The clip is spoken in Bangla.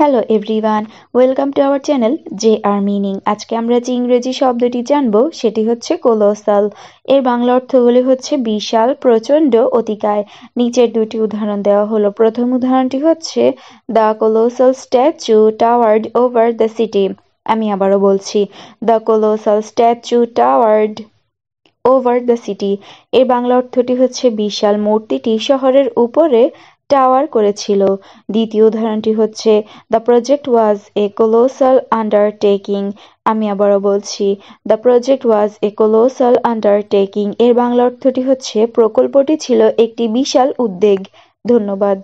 Hello everyone welcome to our channel J R meaning আজকে আমরা যে ইংরেজি শব্দটি জানব সেটি হচ্ছে কোলোসাল এর বাংলা অর্থগুলি হচ্ছে বিশাল প্রচণ্ড অতিকায় নিচের দুটি উদাহরণ দেওয়া হলো প্রথম উদাহরণটি হচ্ছে the colossal statue towered over the city আমি আবারও বলছি the colossal statue towered over the city এর বাংলা অর্থটি হচ্ছে বিশাল মূর্তিটি শহরের উপরে টাওয়ার করেছিল; দ্বিতীয় উদাহরণটি হচ্ছে "the project was a colossal undertaking" আমি আবারও বলছি, "the project was a colossal undertaking" এর বাংলা অর্থটি হচ্ছে "প্রকল্পটি ছিল একটি বিশাল উদ্বেগ ধন্যবাদ।